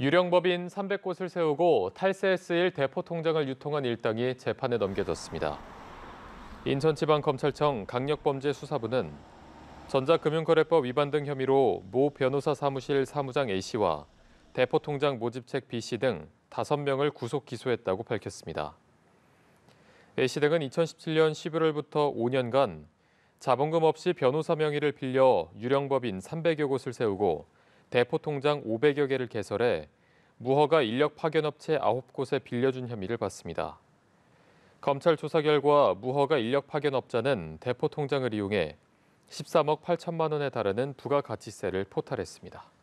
유령법인 300곳을 세우고 탈세에 쓰일 대포 통장을 유통한 일당이 재판에 넘겨졌습니다. 인천지방검찰청 강력범죄수사부는 전자금융거래법 위반 등 혐의로 모 변호사 사무실 사무장 A씨와 대포 통장 모집책 B씨 등 5명을 구속 기소했다고 밝혔습니다. A씨 등은 2017년 11월부터 5년간 자본금 없이 변호사 명의를 빌려 유령법인 300여 곳을 세우고 대포통장 500여 개를 개설해 무허가 인력 파견업체 9곳에 빌려준 혐의를 받습니다. 검찰 조사 결과 무허가 인력 파견업자는 대포통장을 이용해 13억 8천만 원에 달하는 부가가치세를 포탈했습니다.